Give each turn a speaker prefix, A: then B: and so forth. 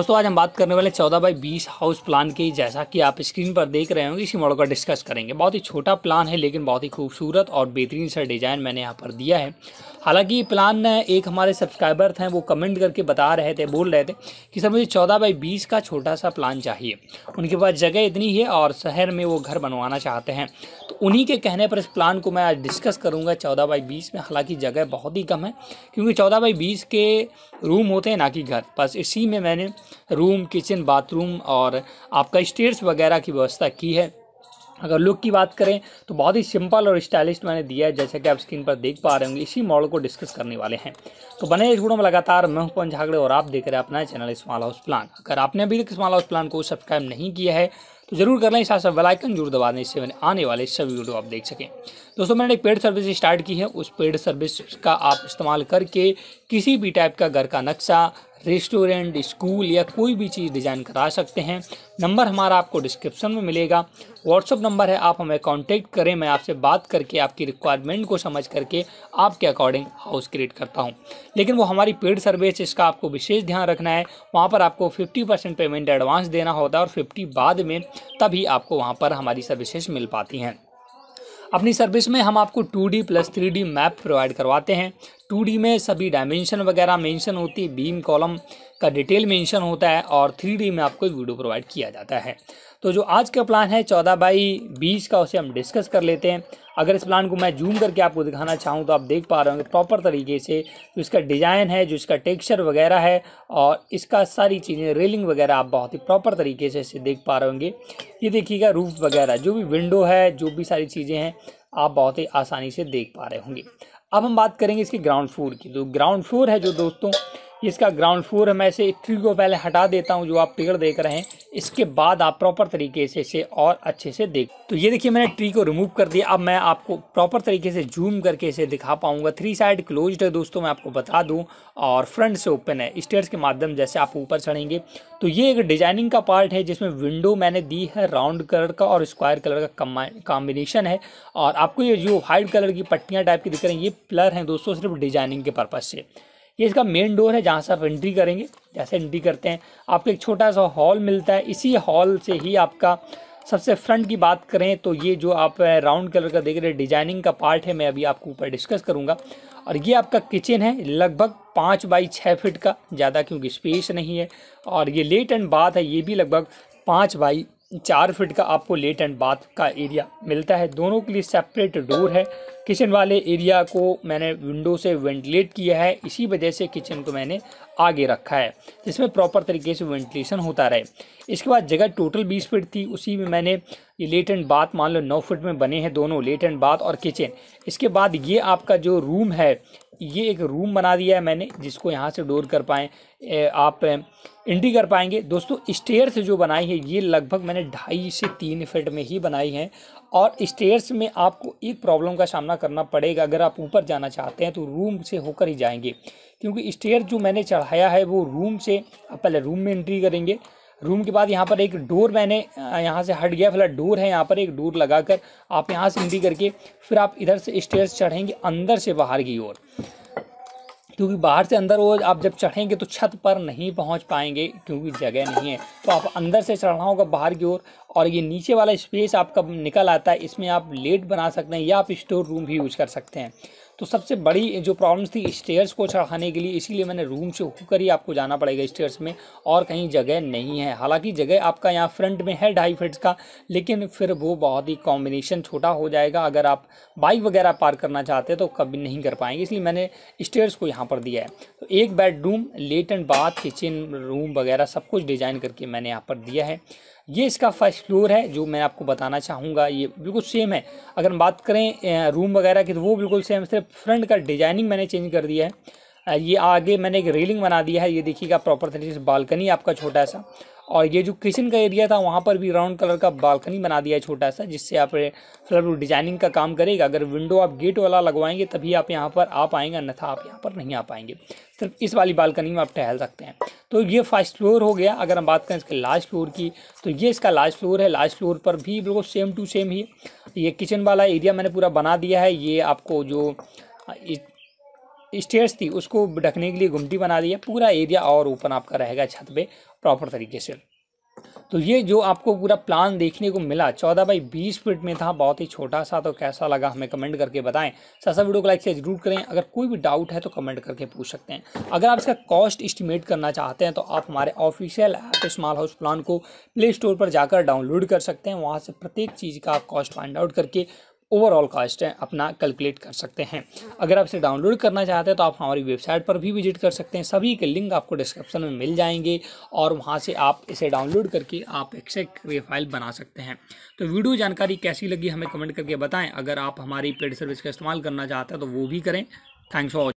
A: दोस्तों आज हम बात करने वाले चौदह बाई बीस हाउस प्लान की जैसा कि आप स्क्रीन पर देख रहे होंगे इसी मॉडल का डिस्कस करेंगे बहुत ही छोटा प्लान है लेकिन बहुत ही खूबसूरत और बेहतरीन सा डिज़ाइन मैंने यहाँ पर दिया है हालांकि ये प्लान एक हमारे सब्सक्राइबर थे वो कमेंट करके बता रहे थे बोल रहे थे कि सर मुझे चौदह बाई बीस का छोटा सा प्लान चाहिए उनके पास जगह इतनी है और शहर में वो घर बनवाना चाहते हैं उन्हीं के कहने पर इस प्लान को मैं आज डिस्कस करूँगा चौदह बाई बीस में हालांकि जगह बहुत ही कम है क्योंकि चौदह बाई बीस के रूम होते हैं ना कि घर बस इसी में मैंने रूम किचन बाथरूम और आपका स्टेयर्स वगैरह की व्यवस्था की है अगर लुक की बात करें तो बहुत ही सिंपल और स्टाइलिश मैंने दिया है जैसा कि आप स्क्रीन पर देख पा रहे होंगे इसी मॉडल को डिस्कस करने वाले हैं तो बने इस वीडियो में लगातार मैं हूं पवन झागड़े और आप देख रहे हैं अपना चैनल स्मॉल हाउस प्लान अगर आपने अभी तक स्मॉल हाउस प्लान को सब्सक्राइब नहीं किया है तो ज़रूर कर लें साथ साथ वेलाइकन जरूर दबा दें इससे मैंने आने वाले सभी वीडियो आप देख सकें दोस्तों मैंने एक पेड सर्विस स्टार्ट की है उस पेड सर्विस का आप इस्तेमाल करके किसी भी टाइप का घर का नक्शा रेस्टोरेंट स्कूल या कोई भी चीज़ डिज़ाइन करा सकते हैं नंबर हमारा आपको डिस्क्रिप्शन में मिलेगा व्हाट्सअप नंबर है आप हमें कांटेक्ट करें मैं आपसे बात करके आपकी रिक्वायरमेंट को समझ करके आपके अकॉर्डिंग हाउस क्रिएट करता हूं लेकिन वो हमारी पेड सर्विस इसका आपको विशेष ध्यान रखना है वहाँ पर आपको फिफ्टी पेमेंट एडवांस देना होता है और फिफ्टी बाद में तभी आपको वहाँ पर हमारी सर्विसेज मिल पाती हैं अपनी सर्विस में हम आपको 2D plus 3D map provide करवाते हैं 2D में सभी डायमेंशन वगैरह मेंशन होती है बीम कॉलम का डिटेल मेंशन होता है और थ्री में आपको वीडियो प्रोवाइड किया जाता है तो जो आज का प्लान है चौदह बाई बीस का उसे हम डिस्कस कर लेते हैं अगर इस प्लान को मैं जूम करके आपको दिखाना चाहूँ तो आप देख पा रहे होंगे प्रॉपर तरीके से जो इसका डिज़ाइन है जो इसका टेक्सचर वगैरह है और इसका सारी चीज़ें रेलिंग वगैरह आप बहुत ही प्रॉपर तरीके से इसे देख पा रहे होंगे ये देखिएगा रूफ वगैरह जो भी विंडो है जो भी सारी चीज़ें हैं आप बहुत ही आसानी से देख पा रहे होंगे अब हम बात करेंगे इसके ग्राउंड फ्लोर की तो ग्राउंड फ्लोर है जो दोस्तों इसका ग्राउंड फ्लोर है मैं इसे ट्री को पहले हटा देता हूँ जो आप पेड़ देख रहे हैं इसके बाद आप प्रॉपर तरीके से इसे और अच्छे से देख तो ये देखिए मैंने ट्री को रिमूव कर दिया अब मैं आपको प्रॉपर तरीके से जूम करके इसे दिखा पाऊंगा थ्री साइड क्लोज्ड है दोस्तों मैं आपको बता दूँ और फ्रंट से ओपन है स्टेयर के माध्यम जैसे आप ऊपर चढ़ेंगे तो ये एक डिजाइनिंग का पार्ट है जिसमें विंडो मैंने दी है राउंड कलर का और स्क्वायर कलर का कॉम्बिनेशन है और आपको ये जो व्हाइट कलर की पट्टियाँ टाइप की दिख रही हैं ये प्लर हैं दोस्तों सिर्फ डिजाइनिंग के पर्पज़ से ये इसका मेन डोर है जहाँ से आप एंट्री करेंगे जैसे एंट्री करते हैं आपको एक छोटा सा हॉल मिलता है इसी हॉल से ही आपका सबसे फ्रंट की बात करें तो ये जो आप राउंड कलर का देख रहे हैं डिजाइनिंग का पार्ट है मैं अभी आपको ऊपर डिस्कस करूँगा और ये आपका किचन है लगभग पाँच बाई छः फिट का ज़्यादा क्योंकि स्पेस नहीं है और ये लेट एंड बाथ है ये भी लगभग पाँच बाई चार फिट का आपको लेट एंड बाथ का एरिया मिलता है दोनों के लिए सेपरेट डोर है किचन वाले एरिया को मैंने विंडो से वेंटिलेट किया है इसी वजह से किचन को मैंने आगे रखा है जिसमें प्रॉपर तरीके से वेंटिलेशन होता रहे इसके बाद जगह टोटल बीस फीट थी उसी में मैंने ये लेट एंड बाथ मान लो नौ फीट में बने हैं दोनों लेट एंड बाथ और किचन इसके बाद ये आपका जो रूम है ये एक रूम बना दिया है मैंने जिसको यहाँ से डोर कर पाएँ आप एंट्री कर पाएंगे दोस्तों स्टेयर्स जो बनाई है ये लगभग मैंने ढाई से तीन फिट में ही बनाई है और स्टेयर्स में आपको एक प्रॉब्लम का सामना करना पड़ेगा अगर आप ऊपर जाना चाहते हैं तो रूम से होकर ही जाएंगे क्योंकि स्टेयर जो मैंने चढ़ाया है वो रूम से आप पहले रूम में एंट्री करेंगे रूम के बाद यहाँ पर एक डोर मैंने यहाँ से हट गया फिलहाल डोर है यहाँ पर एक डोर लगाकर आप यहाँ से एंट्री करके फिर आप इधर से स्टेयर चढ़ेंगे अंदर से बाहर की ओर क्योंकि बाहर से अंदर वो आप जब चढ़ेंगे तो छत पर नहीं पहुंच पाएंगे क्योंकि जगह नहीं है तो आप अंदर से चढ़ना होगा बाहर की ओर और ये नीचे वाला स्पेस आपका निकल आता है इसमें आप लेट बना सकते हैं या आप स्टोर रूम भी यूज कर सकते हैं तो सबसे बड़ी जो प्रॉब्लम्स थी स्टेयर्स को चढ़ाने के लिए इसीलिए मैंने रूम से होकर ही आपको जाना पड़ेगा स्टेयर्स में और कहीं जगह नहीं है हालांकि जगह आपका यहाँ फ्रंट में है ढाई फिट्स का लेकिन फिर वो बहुत ही कॉम्बिनेशन छोटा हो जाएगा अगर आप बाइक वगैरह पार करना चाहते हैं तो कभी नहीं कर पाएंगे इसलिए मैंने स्टेयर्स को यहाँ पर दिया है तो एक bedroom let and bath kitchen room वगैरह सब कुछ डिज़ाइन करके मैंने यहाँ पर दिया है ये इसका फर्स्ट फ्लोर है जो मैं आपको बताना चाहूँगा ये बिल्कुल सेम है अगर हम बात करें रूम वगैरह की तो वो बिल्कुल सेम सिर्फ फ्रंट का डिजाइनिंग मैंने चेंज कर दिया है ये आगे मैंने एक रेलिंग बना दिया है ये देखिएगा प्रॉपर तरीके से बालकनी आपका छोटा सा और ये जो किचन का एरिया था वहाँ पर भी राउंड कलर का बालकनी बना दिया है छोटा सा जिससे आप फ्लर डिजाइनिंग का काम करेगा अगर विंडो आप गेट वाला लगवाएंगे तभी आप यहाँ पर आ पाएंगे अन्यथा आप यहाँ पर नहीं आ पाएंगे सिर्फ इस वाली बालकनी में आप टहल सकते हैं तो ये फर्स्ट फ्लोर हो गया अगर हम बात करें इसके लास्ट फ्लोर की तो ये इसका लास्ट फ्लोर है लास्ट फ्लोर पर भी बिल्कुल सेम टू सेम ही ये किचन वाला एरिया मैंने पूरा बना दिया है ये आपको जो स्टेयर्स थी उसको ढकने के लिए गुमटी बना दी है पूरा एरिया और ओपन आपका रहेगा छत पे प्रॉपर तरीके से तो ये जो आपको पूरा प्लान देखने को मिला चौदह बाई बीस फिट में था बहुत ही छोटा सा तो कैसा लगा हमें कमेंट करके बताएं ससा वीडियो को लाइक से जरूर करें अगर कोई भी डाउट है तो कमेंट करके पूछ सकते हैं अगर आप इसका कॉस्ट इस्टीमेट करना चाहते हैं तो आप हमारे official app small house plan को प्ले स्टोर पर जाकर डाउनलोड कर सकते हैं वहाँ से प्रत्येक चीज़ का आप कॉस्ट फाइंड आउट करके ओवरऑल कॉस्ट है अपना कैलकुलेट कर सकते हैं अगर आप इसे डाउनलोड करना चाहते हैं तो आप हमारी वेबसाइट पर भी विजिट कर सकते हैं सभी के लिंक आपको डिस्क्रिप्शन में मिल जाएंगे और वहाँ से आप इसे डाउनलोड करके आप एक्सेक ये फाइल बना सकते हैं तो वीडियो जानकारी कैसी लगी हमें कमेंट करके बताएं अगर आप हमारी पेड सर्विस का इस्तेमाल करना चाहते हैं तो वो भी करें थैंक्स फॉर